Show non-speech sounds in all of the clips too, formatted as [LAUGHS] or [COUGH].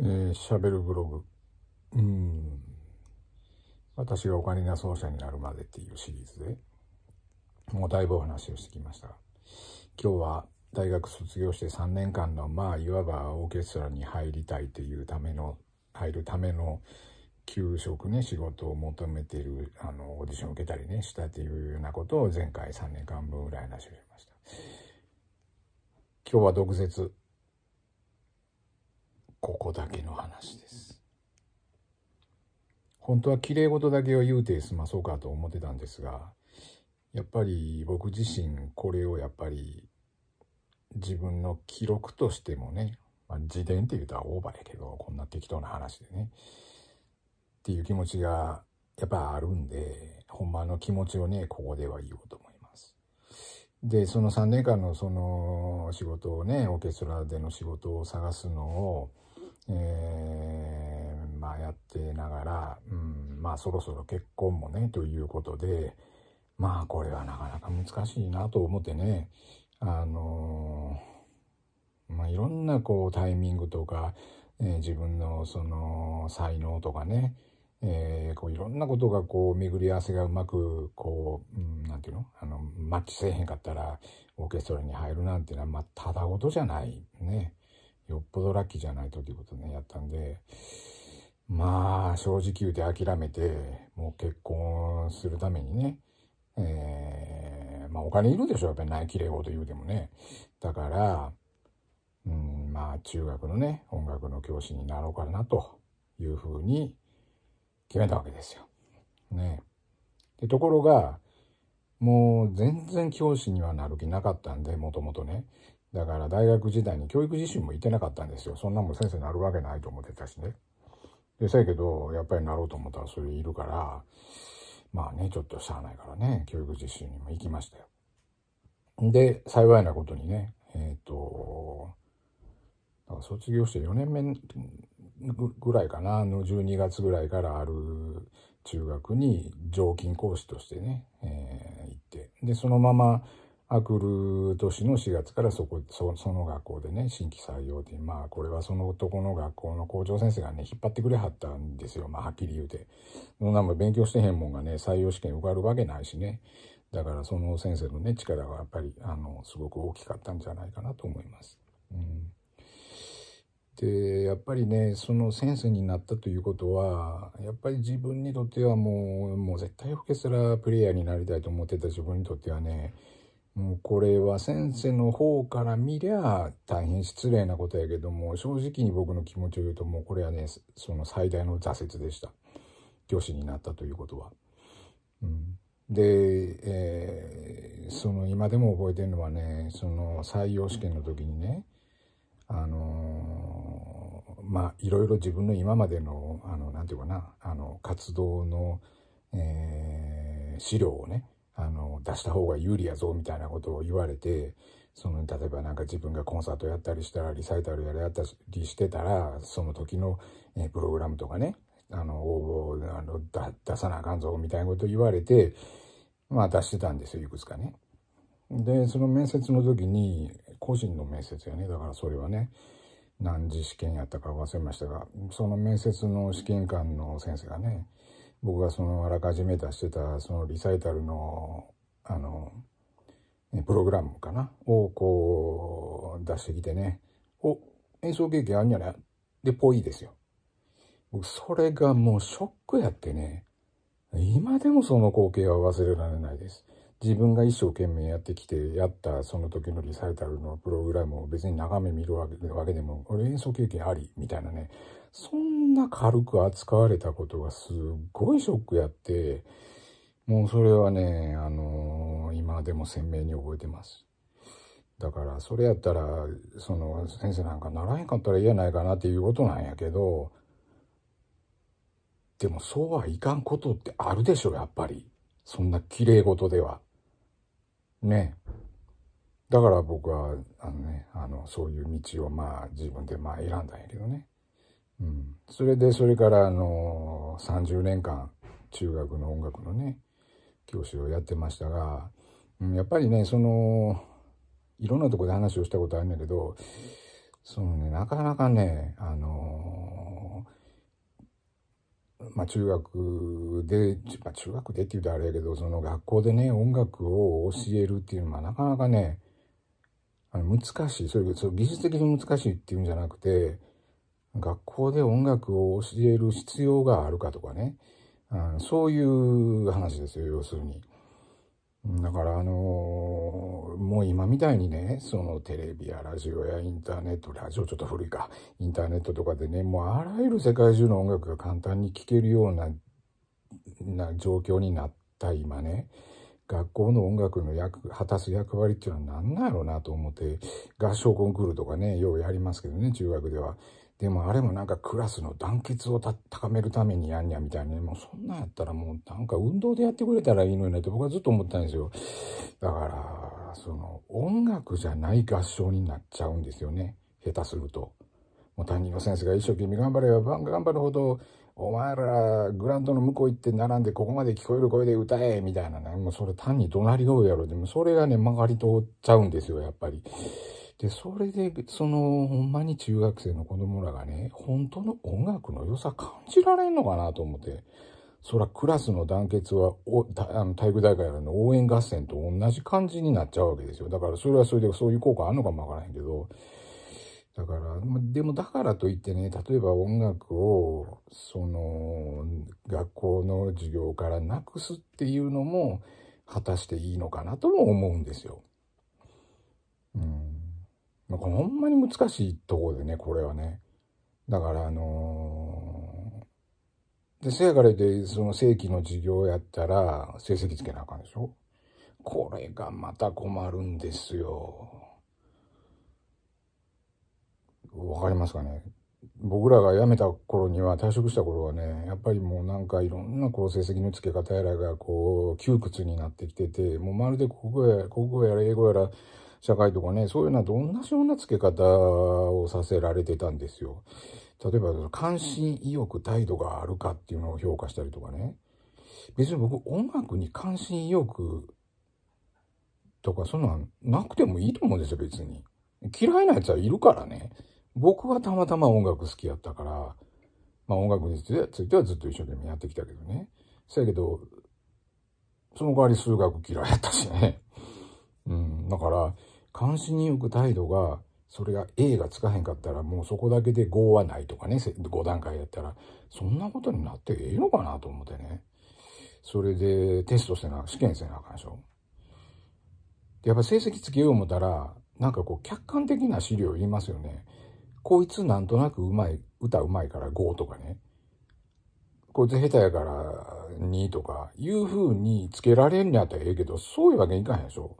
えー、しゃべるブログ。うん。私がお金が奏者になるまでっていうシリーズで、もうだいぶお話をしてきました。今日は大学卒業して3年間の、まあ、いわばオーケストラに入りたいというための、入るための給食ね、仕事を求めている、あの、オーディションを受けたりね、したっていうようなことを前回3年間分ぐらい話をしました。今日は毒舌。ここだけの話です。本当は綺麗事だけを言うて済まそうかと思ってたんですが、やっぱり僕自身これをやっぱり自分の記録としてもね、まあ、自伝って言うとオーバーやけど、こんな適当な話でね、っていう気持ちがやっぱあるんで、本番の気持ちをね、ここでは言おうと思います。で、その3年間のその仕事をね、オーケストラでの仕事を探すのを、えー、まあやってながら、うん、まあそろそろ結婚もね、ということで、まあこれはなかなか難しいなと思ってね、あのー、まあいろんなこうタイミングとか、えー、自分のその才能とかね、えー、こういろんなことがこう巡り合わせがうまくこう、うん、なんていうのあのマッチせえへんかったらオーケストラに入るなんていうのはまあただごとじゃないね。よっぽどラッキーじゃないとということね、やったんで、まあ、正直言うて諦めて、もう結婚するためにね、えー、まあお金いるでしょ、やっぱりない綺麗事言うてもね。だから、うん、まあ中学のね、音楽の教師になろうかなというふうに決めたわけですよ。ね。で、ところが、もう全然教師にはなる気なかったんで、もともとね。だから大学時代に教育実習も行ってなかったんですよ。そんなもん先生になるわけないと思ってたしね。で、せやけど、やっぱりなろうと思ったらそれいるから、まあね、ちょっとしゃあないからね、教育実習にも行きましたよ。で、幸いなことにね、えっ、ー、と、だから卒業して4年目ぐらいかな、の12月ぐらいからある中学に常勤講師としてね、えー、行って、で、そのまま、アクル年の4月からそこ、その学校でね、新規採用っていう、まあこれはその男の学校の校長先生がね、引っ張ってくれはったんですよ。まあはっきり言うて。そんなも勉強してへんもんがね、採用試験受かるわけないしね。だからその先生のね、力がやっぱり、あの、すごく大きかったんじゃないかなと思います。うん。で、やっぱりね、その先生になったということは、やっぱり自分にとってはもう、もう絶対オーケストラプレイヤーになりたいと思ってた自分にとってはね、もうこれは先生の方から見りゃ大変失礼なことやけども正直に僕の気持ちを言うともうこれはねその最大の挫折でした教師になったということは。うん、で、えー、その今でも覚えてるのはねその採用試験の時にねあのー、まあいろいろ自分の今までの何て言うかなあの活動の、えー、資料をねあの、出した方が有利やぞ、みたいなことを言われて、その、例えばなんか自分がコンサートやったりしたら、リサイタルやりやったりしてたら、その時の、えプログラムとかね、あの、応募あの出さなあかんぞ、みたいなこと言われて、まあ出してたんですよ、いくつかね。で、その面接の時に、個人の面接やね、だからそれはね、何次試験やったか忘れましたが、その面接の試験官の先生がね、僕がそのあらかじめ出してたそのリサイタルのあのプログラムかなをこう出してきてねお演奏経験あんじゃねでぽいですよ僕それがもうショックやってね今でもその光景は忘れられないです自分が一生懸命やってきてやったその時のリサイタルのプログラムを別に眺め見るわけでも俺演奏経験ありみたいなねそんな軽く扱われたことがすっごいショックやって、もうそれはね、あのー、今でも鮮明に覚えてます。だから、それやったら、その、先生なんかならへんかったら嫌ないかなっていうことなんやけど、でもそうはいかんことってあるでしょ、やっぱり。そんな綺麗事では。ねだから僕は、あのね、あの、そういう道をまあ自分でまあ選んだんやけどね。うん、それでそれからあの30年間中学の音楽のね教師をやってましたが、うん、やっぱりねそのいろんなとこで話をしたことあるんだけどそのねなかなかねあのまあ、中学で、まあ、中学でって言うとあれやけどその学校でね音楽を教えるっていうのはなかなかねあの難しいそれそれ技術的に難しいっていうんじゃなくて学校で音楽を教える必要があるかとかね、うん、そういう話ですよ、要するに。だから、あのー、もう今みたいにね、そのテレビやラジオやインターネット、ラジオちょっと古いか、インターネットとかでね、もうあらゆる世界中の音楽が簡単に聴けるような、な状況になった今ね、学校の音楽の役、果たす役割っていうのは何なんやろうなと思って、合唱コンクールとかね、ようやりますけどね、中学では。でもあれもなんかクラスの団結を高めるためにやんにゃみたいなね、もうそんなんやったらもうなんか運動でやってくれたらいいのになって僕はずっと思ったんですよ。だから、その音楽じゃない合唱になっちゃうんですよね。下手すると。もう担任の先生が一生懸命頑張れば頑張るほどお前ら、グランドの向こう行って並んで、ここまで聞こえる声で歌えみたいなね。もうそれ単に怒鳴り声やろ。でもそれがね、曲がり通っちゃうんですよ、やっぱり。で、それで、その、ほんまに中学生の子供らがね、本当の音楽の良さ感じられんのかなと思って。そら、クラスの団結はおあの、体育大会の応援合戦と同じ感じになっちゃうわけですよ。だから、それはそれでそういう効果あるのかもわからへんけど、だから、でもだからといってね、例えば音楽を、その、学校の授業からなくすっていうのも、果たしていいのかなとも思うんですよ。うん。んほんまに難しいとこでね、これはね。だから、あのー、で、せやからで、その正規の授業やったら、成績つけなあかんでしょこれがまた困るんですよ。わかりますかね。僕らが辞めた頃には、退職した頃はね、やっぱりもうなんかいろんなこう成績の付け方やらがこう窮屈になってきてて、もうまるで国語や、国語やら英語やら社会とかね、そういうのはどんなような付け方をさせられてたんですよ。例えば、関心、意欲、態度があるかっていうのを評価したりとかね。別に僕、音楽に関心、意欲とか、そんなんなくてもいいと思うんですよ、別に。嫌いな奴はいるからね。僕はたまたま音楽好きやったから、まあ音楽についてはずっと一生懸命やってきたけどね。そやけど、その代わり数学嫌いやったしね。[LAUGHS] うん、だから、監視に行く態度が、それが A がつかへんかったら、もうそこだけで5はないとかね、5段階やったら、そんなことになってええのかなと思ってね。それでテストせな、試験せなあかんでしょ。やっぱ成績つけよう思ったら、なんかこう客観的な資料いりますよね。こいつなんとなくうまい、歌うまいから5とかね、こいつ下手やから2とかいう風につけられんのやったらええけど、そういうわけにいかへんでしょ。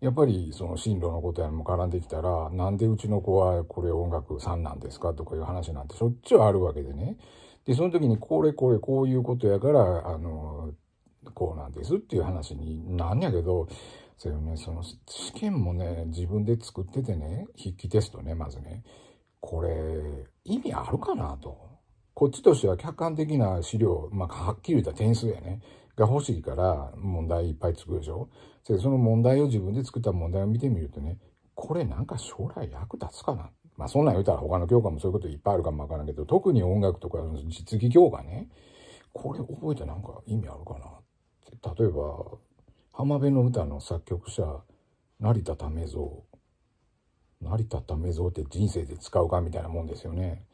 やっぱりその進路のことやも絡んできたら、なんでうちの子はこれ音楽3なんですかとかいう話なんてしょっちゅうあるわけでね。で、その時にこれこれこういうことやから、あの、こうなんですっていう話になんやけど、それね、その試験もね、自分で作っててね、筆記テストね、まずね。これ、意味あるかなと。こっちとしては客観的な資料、まあ、はっきり言ったら点数やね。が欲しいから問題いっぱい作るでしょその問題を自分で作った問題を見てみるとね、これなんか将来役立つかな。まあそんなん言うたら他の教科もそういうこといっぱいあるかもわからんけど、特に音楽とか実技教科ね、これ覚えてなんか意味あるかな。例えば、浜辺の歌の作曲者、成田為蔵成田為蔵って人生で使うかみたいなもんですよね。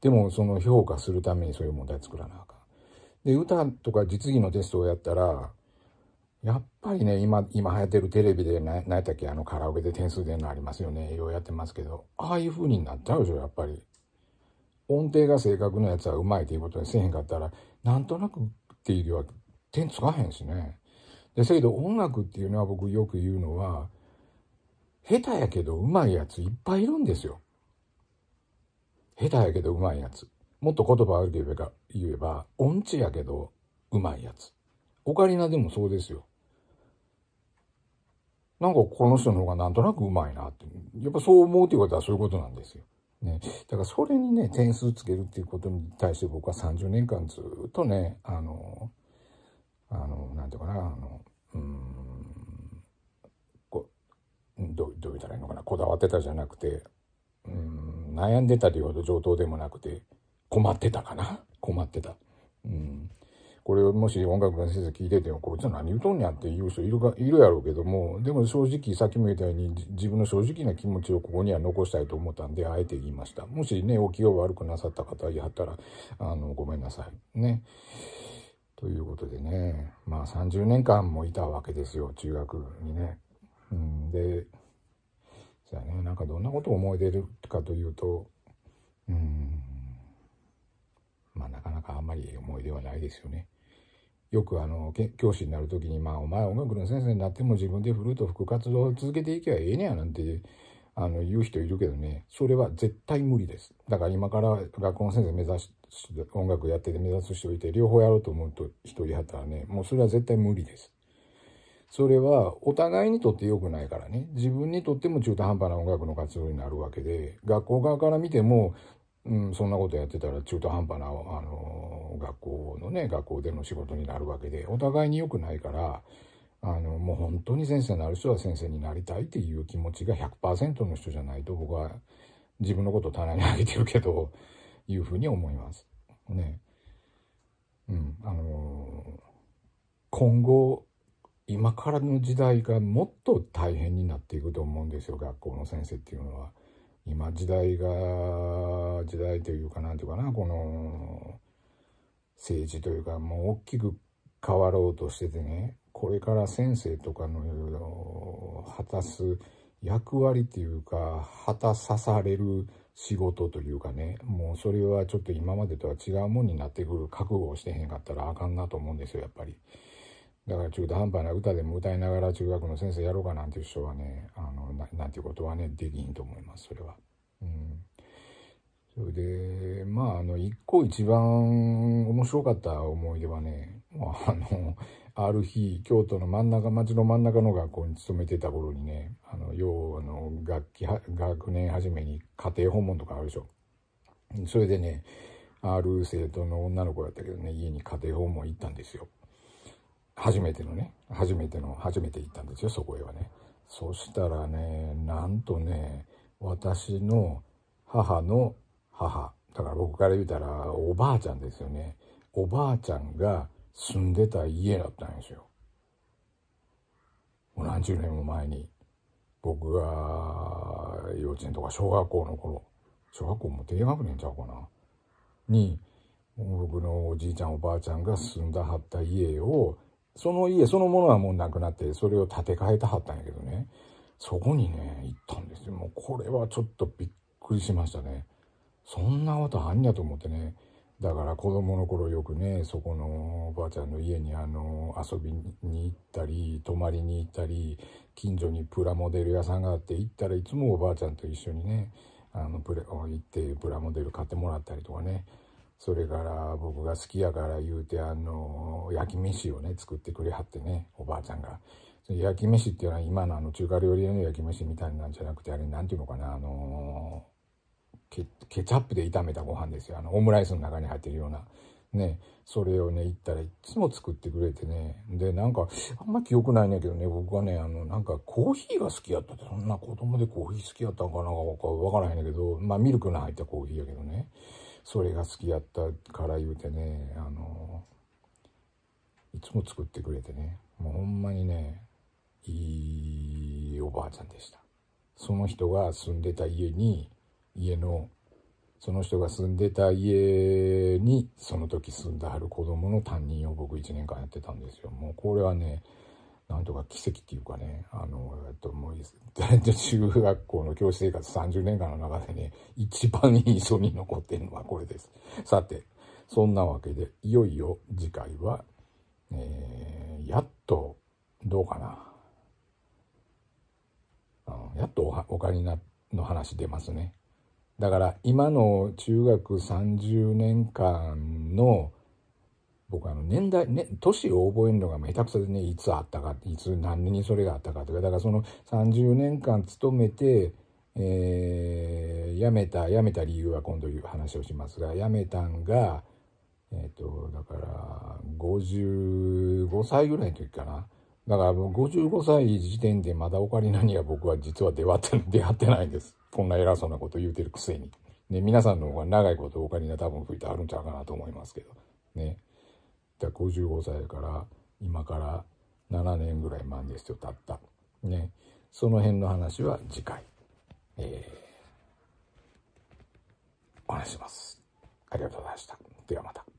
でもその評価するためにそういう問題作らなあかん。で歌とか実技のテストをやったらやっぱりね今今流行ってるテレビで何やったっけあのカラオケで点数出るのありますよねようやってますけどああいう風になっちゃうでしょやっぱり。音程が正確なやつはうまいということにせえへんかったらなんとなくっていうよりは点つかへんしね。でせい音楽っていうのは僕よく言うのは下手やけどうまいやついっぱいいるんですよ。下手やけどうまいやつ。もっと言葉悪ければ言えば、音痴やけどうまいやつ。オカリナでもそうですよ。なんかこの人の方がなんとなくうまいなって。やっぱそう思うということはそういうことなんですよ。ね。だからそれにね、点数つけるっていうことに対して僕は30年間ずっとね、あの、あの、なんていうかな、あの、うん、どうどう言ったらいいのかなこだわってたじゃなくてうん悩んでたというほど上等でもなくて困ってたかな困ってた。うんこれをもし音楽の先生聞いてても、こいつ何言うとんねやって言う人いるか、いるやろうけども、でも正直、さっきも言ったように、自分の正直な気持ちをここには残したいと思ったんで、あえて言いました。もしね、お気を悪くなさった方やったら、あの、ごめんなさい。ね。ということでね、まあ30年間もいたわけですよ、中学にね。うん、で、じゃあね、なんかどんなことを思い出るかというと、うん、まあなかなかあんまり思い出はないですよね。よくあの、教師になる時に、まあお前音楽の先生になっても自分でフルート吹く活動を続けていけばええねやなんて、あの、言う人いるけどね、それは絶対無理です。だから今から学校の先生目指し、音楽やってて目指す人いて、両方やろうと思うと人いはったらね、もうそれは絶対無理です。それはお互いにとって良くないからね自分にとっても中途半端な音楽の活動になるわけで学校側から見ても、うん、そんなことやってたら中途半端なあの学校のね学校での仕事になるわけでお互いに良くないからあのもう本当に先生になる人は先生になりたいっていう気持ちが100%の人じゃないと僕は自分のことを棚に上げてるけどいうふうに思います。ね。うん、あのー、今後今からの時代がもっと大変になっていくと思うんですよ学校の先生っていうのは。今時代が時代というかなんていうかなこの政治というかもう大きく変わろうとしててねこれから先生とかの果たす役割っていうか果たさされる仕事というかねもうそれはちょっと今までとは違うもんになってくる覚悟をしてへんかったらあかんなと思うんですよやっぱり。だから中途半端な歌でも歌いながら中学の先生やろうかなんていう人はねあのなんていうことはねできんと思いますそれは。うんそれでまああの一個一番面白かった思い出はねあのある日京都の真ん中町の真ん中の学校に勤めてた頃にねあの要あの学期学年初めに家庭訪問とかあるでしょ。それでねある生徒の女の子やったけどね家に家庭訪問行ったんですよ。初めてのね、初めての、初めて行ったんですよ、そこへはね。そしたらね、なんとね、私の母の母、だから僕から言うたらおばあちゃんですよね。おばあちゃんが住んでた家だったんですよ。もう何十年も前に、僕が幼稚園とか小学校の頃、小学校も低学年ちゃうかな、に、僕のおじいちゃんおばあちゃんが住んだはった家をその家そのものはもうなくなって、それを建て替えたはったんやけどね、そこにね、行ったんですよ。もうこれはちょっとびっくりしましたね。そんなことあんやと思ってね。だから子供の頃よくね、そこのおばあちゃんの家にあの、遊びに行ったり、泊まりに行ったり、近所にプラモデル屋さんがあって行ったらいつもおばあちゃんと一緒にね、あの、プレ、行ってプラモデル買ってもらったりとかね。それから僕が好きやから言うてあの焼き飯をね作ってくれはってねおばあちゃんが焼き飯っていうのは今のあの中華料理屋の焼き飯みたいなんじゃなくてあれ何ていうのかなあのケチャップで炒めたご飯ですよあのオムライスの中に入ってるようなねそれをね行ったらいつも作ってくれてねでなんかあんま記憶ないんだけどね僕はねあのなんかコーヒーが好きやったってそんな子供でコーヒー好きやったんかなか分からへんねんけどまあミルクの入ったコーヒーやけどねそれが好きやったから言うてねあのいつも作ってくれてねもうほんまにねいいおばあちゃんでしたその人が住んでた家に家のその人が住んでた家にその時住んではる子供の担任を僕1年間やってたんですよもうこれはねなんとか奇跡っていうかね、あの、えっと、もう、中学校の教師生活30年間の中でね、一番印象に残ってるのはこれです。さて、そんなわけで、いよいよ次回は、えー、やっと、どうかな。うん、やっとおお金なの話出ますね。だから、今の中学30年間の、僕あの年代、ね、年を覚えるのが下手くそでね、いつあったか、いつ何年にそれがあったかとか、だからその30年間勤めて、えー、辞めた、辞めた理由は今度いう話をしますが、辞めたんが、えっ、ー、と、だから、55歳ぐらいの時かな。だから55歳時点でまだオカリナには僕は実は出会って [LAUGHS] 出会ってないんです。こんな偉そうなこと言うてるくせに。ね、皆さんの方が長いことオカリナ多分吹いてあるんちゃうかなと思いますけど。ね。った55歳だから今から7年ぐらい前ですよたったねその辺の話は次回、えー、お話しますありがとうございましたではまた